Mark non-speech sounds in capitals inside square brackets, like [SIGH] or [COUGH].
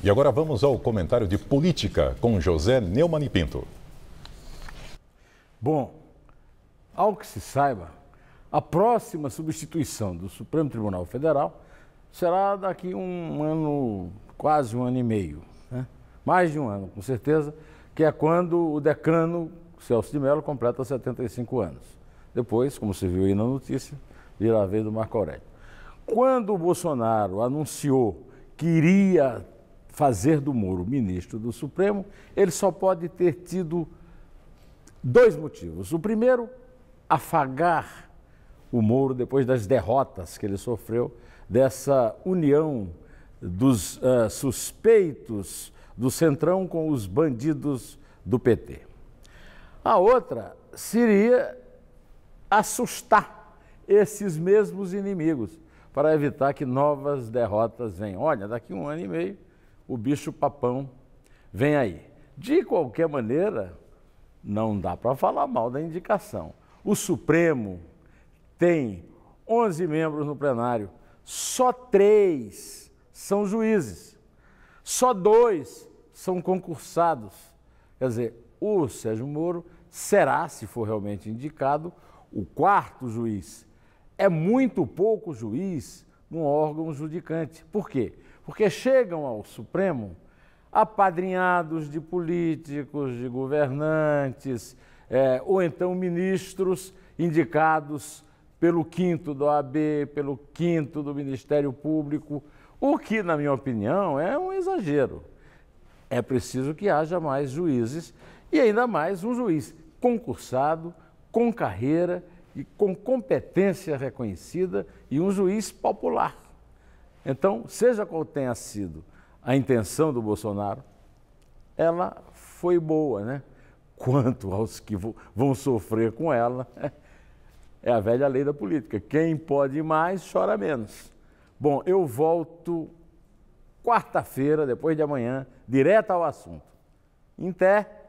E agora vamos ao comentário de política com José Neumann e Pinto. Bom, ao que se saiba, a próxima substituição do Supremo Tribunal Federal será daqui um ano, quase um ano e meio, né? mais de um ano, com certeza, que é quando o decano Celso de Mello completa 75 anos. Depois, como se viu aí na notícia, virá a vez do Marco Aurélio. Quando o Bolsonaro anunciou que iria fazer do Moro ministro do Supremo, ele só pode ter tido dois motivos. O primeiro, afagar o Moro depois das derrotas que ele sofreu, dessa união dos uh, suspeitos do Centrão com os bandidos do PT. A outra seria assustar esses mesmos inimigos para evitar que novas derrotas venham. Olha, daqui um ano e meio o bicho papão vem aí. De qualquer maneira, não dá para falar mal da indicação. O Supremo tem 11 membros no plenário, só três são juízes, só dois são concursados. Quer dizer, o Sérgio Moro será, se for realmente indicado, o quarto juiz. É muito pouco juiz um órgão judicante. Por quê? Porque chegam ao Supremo apadrinhados de políticos, de governantes, é, ou então ministros indicados pelo quinto do OAB, pelo quinto do Ministério Público, o que, na minha opinião, é um exagero. É preciso que haja mais juízes e ainda mais um juiz concursado, com carreira e com competência reconhecida e um juiz popular. Então, seja qual tenha sido a intenção do Bolsonaro, ela foi boa, né? Quanto aos que vão sofrer com ela, [LAUGHS] é a velha lei da política. Quem pode mais, chora menos. Bom, eu volto quarta-feira, depois de amanhã, direto ao assunto. Inté.